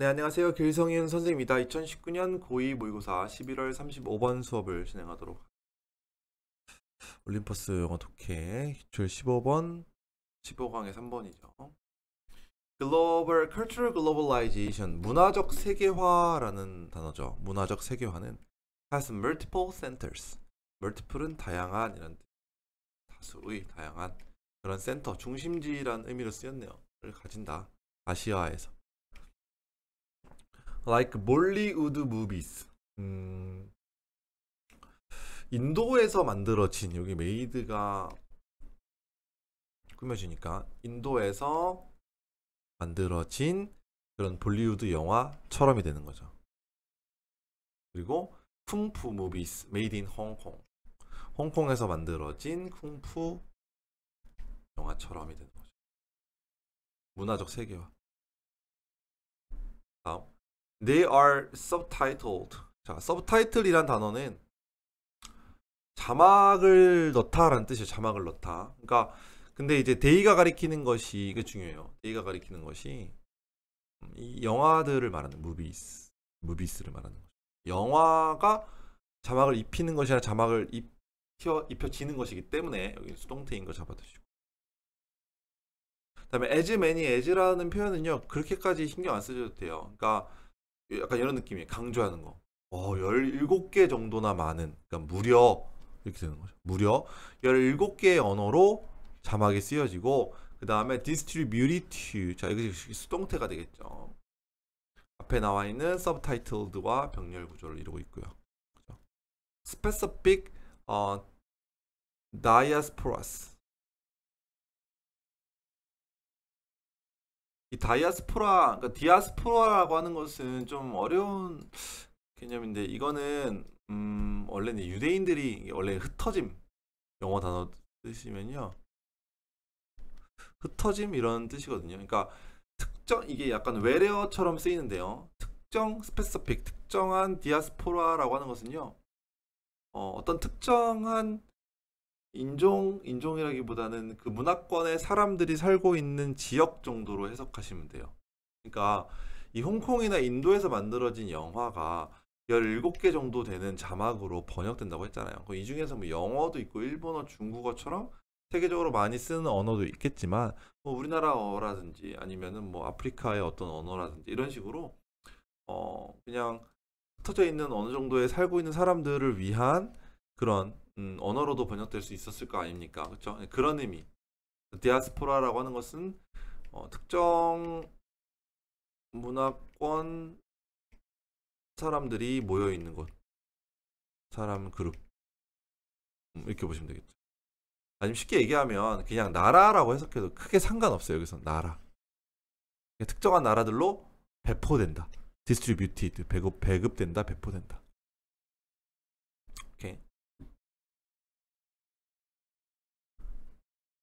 네, 안녕하세요. 길성윤 선생입니다. 2019년 고2 모의고사 11월 35번 수업을 진행하도록 올림퍼스 영어 독해 기출 15번 15강의 3번이죠. 글로벌 컬 u l t u r a l g l o 문화적 세계화라는 단어죠. 문화적 세계화는 has multiple centers. multiple은 다양한 이런 다수의 다양한 그런 센터 중심지라는 의미로 쓰였네요. 를 가진다. 아시아에서 like Bollywood movies. 음, 인도에서 만들어진 여기 메이드가 꾸며지니까 인도에서 만들어진 그런 볼리우드 영화처럼이 되는 거죠. 그리고 쿵푸 무비스 메이드 인 홍콩. 홍콩에서 만들어진 쿵푸 영화처럼이 되는 거죠. 문화적 세계화. 다음 They are subtitled. 자, subtitle이란 단어는 자막을 넣다라는 뜻이에요. 자막을 넣다. 그러니까 근데 이제 데이가 가리키는 것이 이게 중요해요. 데이가 가리키는 것이 음, 이 영화들을 말하는 무비스, 무비스를 말하는 거죠. 영화가 자막을 입히는 것이 아니라 자막을 입혀 입혀지는 것이기 때문에 여기 수동태인 거 잡아두시고. 그다음에 as many as라는 표현은요 그렇게까지 신경 안 쓰셔도 돼요. 그러니까 약간 이런 느낌이에요. 강조하는 거. 어, 17개 정도나 많은, 그러니까 무려, 이렇게 되는 거죠. 무려 17개의 언어로 자막이 쓰여지고, 그 다음에 d i s t r i b u t i v 자, 이것이 수동태가 되겠죠. 앞에 나와 있는 subtitled와 병렬 구조를 이루고 있고요. 그죠? specific, 어, diasporas. 이 다이아스포라, 그러니까 디아스포라라고 하는 것은 좀 어려운 개념인데 이거는 음, 원래 는 유대인들이 원래 흩어짐 영어 단어 쓰시면요 흩어짐 이런 뜻이거든요. 그러니까 특정 이게 약간 외래어처럼 쓰이는데요. 특정 스페스픽 특정한 디아스포라라고 하는 것은요. 어, 어떤 특정한 인종, 인종이라기보다는 그 문화권의 사람들이 살고 있는 지역 정도로 해석하시면 돼요. 그러니까 이 홍콩이나 인도에서 만들어진 영화가 17개 정도 되는 자막으로 번역된다고 했잖아요. 이 중에서 뭐 영어도 있고 일본어, 중국어처럼 세계적으로 많이 쓰는 언어도 있겠지만 뭐 우리나라어라든지 아니면은 뭐 아프리카의 어떤 언어라든지 이런 식으로 어 그냥 흩어져 있는 어느 정도에 살고 있는 사람들을 위한 그런 음, 언어로도 번역될 수 있었을 거 아닙니까? 그렇죠? 그런 의미. 디아스포라라고 하는 것은 어, 특정 문화권 사람들이 모여 있는 곳, 사람 그룹 음, 이렇게 보시면 되겠죠. 아니면 쉽게 얘기하면 그냥 나라라고 해석해도 크게 상관없어요. 여기서 나라. 특정한 나라들로 배포된다. 디스트리뷰티드 배급 배급된다, 배포된다.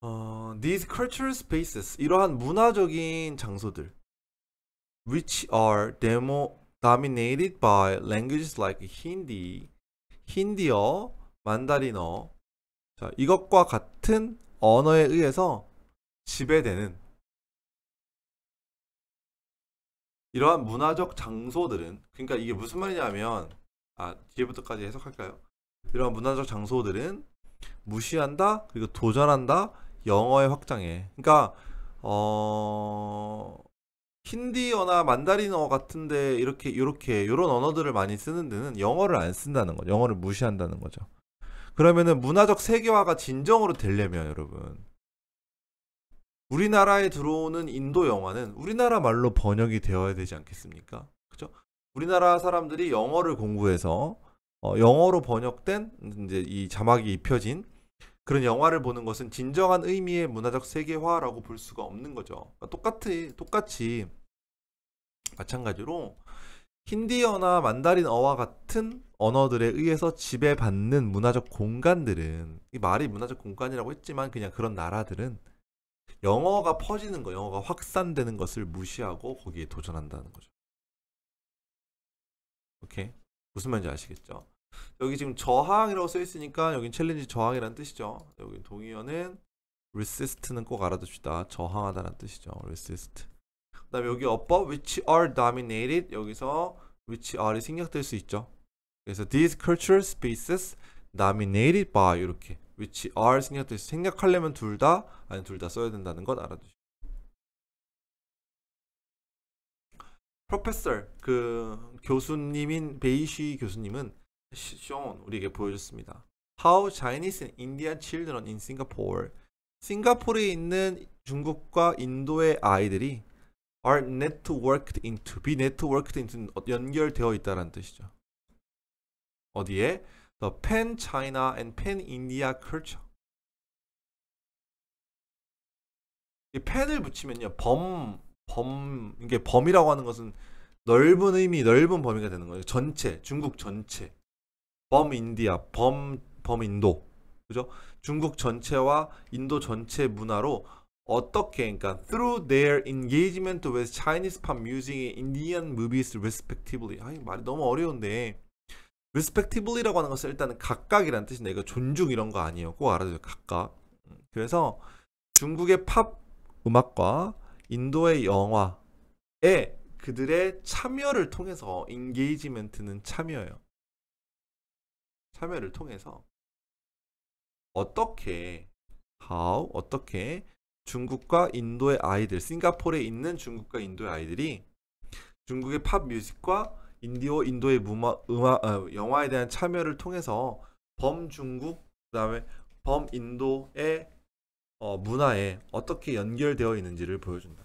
어, these cultural spaces 이러한 문화적인 장소들 which are demo dominated by languages like Hindi, 힌디어, 만다리너 자, 이것과 같은 언어에 의해서 지배되는 이러한 문화적 장소들은 그러니까 이게 무슨 말이냐면 아 뒤에부터까지 해석할까요? 이러한 문화적 장소들은 무시한다 그리고 도전한다 영어의 확장에. 그러니까 어 힌디어나 만다린어 같은데 이렇게 이렇게 이런 언어들을 많이 쓰는 데는 영어를 안 쓴다는 거죠. 영어를 무시한다는 거죠. 그러면은 문화적 세계화가 진정으로 되려면 여러분 우리나라에 들어오는 인도 영화는 우리나라 말로 번역이 되어야 되지 않겠습니까? 그죠? 우리나라 사람들이 영어를 공부해서 어, 영어로 번역된 이제 이 자막이 입혀진 그런 영화를 보는 것은 진정한 의미의 문화적 세계화라고 볼 수가 없는 거죠. 그러니까 똑같이 똑같이 마찬가지로 힌디어나 만다린어와 같은 언어들에 의해서 지배받는 문화적 공간들은 이 말이 문화적 공간이라고 했지만 그냥 그런 나라들은 영어가 퍼지는 거, 영어가 확산되는 것을 무시하고 거기에 도전한다는 거죠. 오케이 무슨 말인지 아시겠죠? 여기 지금 저항이라고 써 있으니까 여긴 챌린지 저항이라는 뜻이죠. 여기 동의어는 resist는 꼭알아두시다 저항하다라는 뜻이죠. resist. 그다음에 여기 above which are dominated 여기서 which are이 생략될 수 있죠. 그래서 these cultural spaces dominated by 이렇게 which are 생략될 수 생략하려면 둘 다 아니 둘 다 써야 된다는 건알아두시 professor 그 교수님인 베이시 교수님은 shown 우리에게 보여줬습니다. How Chinese and Indian children in Singapore 싱가포르에 있는 중국과 인도의 아이들이 are networked into, be networked into 연결되어 있다라는 뜻이죠. 어디에? The Pan China and Pan India culture. 이 팬을 붙이면요 범, 범 이게 범이라고 하는 것은 넓은 의미, 넓은 범위가 되는 거예요. 전체, 중국 전체. 범인디아, 범 범인도. 그죠? 중국 전체와 인도 전체 문화로 어떻게 그러니까 through their engagement with Chinese pop music and Indian movies respectively. 아, 말이 너무 어려운데. respectively라고 하는 것은 일단은 각각이라는 뜻인데 이거 존중 이런 거 아니에요. 꼭 알아두세요. 각각. 음, 그래서 중국의 팝 음악과 인도의 영화에 그들의 참여를 통해서 인게이지멘트는 참여예요. 참여를 통해서 어떻게 how 어떻게 중국과 인도의 아이들 싱가포르에 있는 중국과 인도의 아이들이 중국의 팝 뮤직과 인디오 인도의 무마, 음악 어, 영화에 대한 참여를 통해서 범중국 그다음에 범인도의 어, 문화에 어떻게 연결되어 있는지를 보여준다.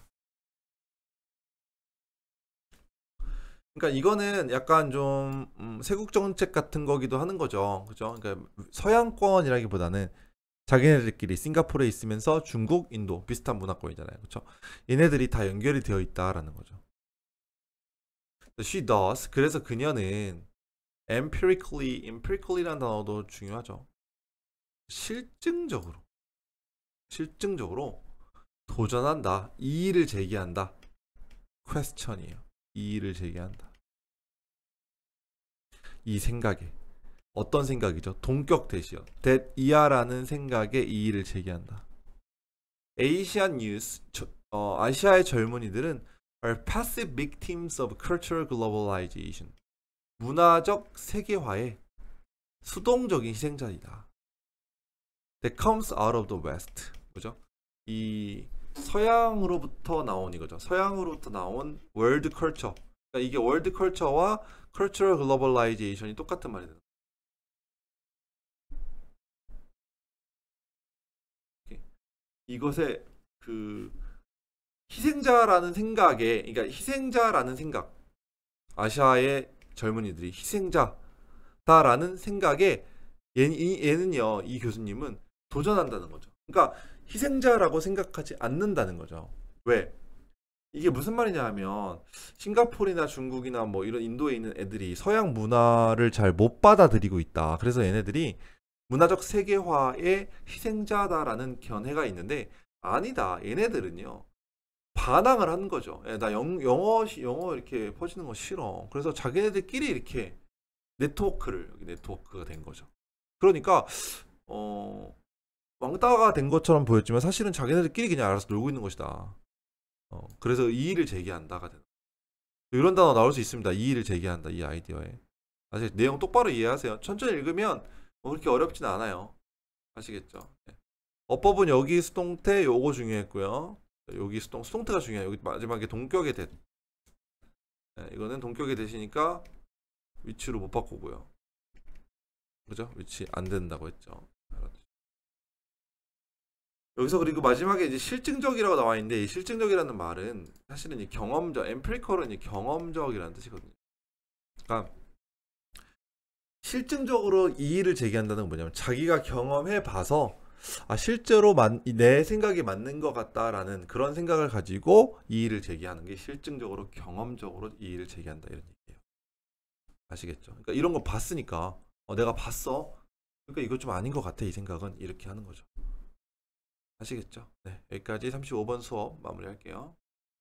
그러니까 이거는 약간 좀 음, 세국 정책 같은 거기도 하는 거죠. 그죠? 그러니까 서양권이라기보다는 자기네들끼리 싱가포르에 있으면서 중국, 인도 비슷한 문화권이잖아요. 그렇죠? 얘네들이 다 연결이 되어 있다라는 거죠. She does. 그래서 그녀는 empirically, empirically라는 단어도 중요하죠. 실증적으로, 실증적으로 도전한다, 이의를 제기한다. q u e s t i o n 이에요 이의를 제기한다. 이 생각에 어떤 생각이죠? 동격 대시요. that 이하라는 생각에 이의를 제기한다. 아시안 뉴스 어, 아시아의 젊은이들은 are passive victims of cultural globalization. 문화적 세계화의 수동적인 희생자이다. That comes out of the West. 뭐죠? 이 서양으로부터 나온 이거죠. 서양으로부터 나온 월드 컬처. 그러니까 이게 월드 컬처와 컬처럴 글로벌라이제이션이 똑같은 말이 되는 이것의 그 희생자라는 생각에 그러니까 희생자라는 생각 아시아의 젊은이들이 희생자다라는 생각에 얘, 얘는요 이 교수님은 도전한다는 거죠. 그러니까 희생자라고 생각하지 않는다는 거죠. 왜? 이게 무슨 말이냐 하면 싱가포르나 중국이나 뭐 이런 인도에 있는 애들이 서양 문화를 잘 못 받아들이고 있다. 그래서 얘네들이 문화적 세계화의 희생자다라는 견해가 있는데 아니다. 얘네들은요. 반항을 한 거죠. 예, 나 영, 영어 영어 이렇게 퍼지는 거 싫어. 그래서 자기네들끼리 이렇게 네트워크를 네트워크가 된 거죠. 그러니까 어 왕따가 된 것처럼 보였지만 사실은 자기네들끼리 그냥 알아서 놀고 있는 것이다. 어, 그래서 이의를 제기한다가 된는 이런 단어 나올 수 있습니다. 이의를 제기한다 이 아이디어에. 사실 내용 똑바로 이해하세요. 천천히 읽으면 뭐 그렇게 어렵진 않아요. 아시겠죠? 네. 어법은 여기 수동태 요거 중요했고요. 여기 수동 수동태가 중요해요. 여기 마지막에 동격의 대. 네, 예, 이거는 동격이되시니까 위치로 못 바꾸고요. 그죠? 위치 안 된다고 했죠. 여기서 그리고 마지막에 이제 실증적이라고 나와 있는데 이 실증적이라는 말은 사실은 이 경험적, 엠플리컬은이 경험적이라는 뜻이거든요. 그러니까 실증적으로 이의를 제기한다는 건 뭐냐면 자기가 경험해 봐서 아 실제로 만, 내 생각이 맞는 것 같다라는 그런 생각을 가지고 이의를 제기하는 게 실증적으로 경험적으로 이의를 제기한다 이런 얘기예요. 아시겠죠? 그러니까 이런 거 봤으니까 어, 내가 봤어. 그러니까 이거 좀 아닌 것 같아 이 생각은 이렇게 하는 거죠. 아시겠죠? 네, 여기까지 35번 수업 마무리할게요.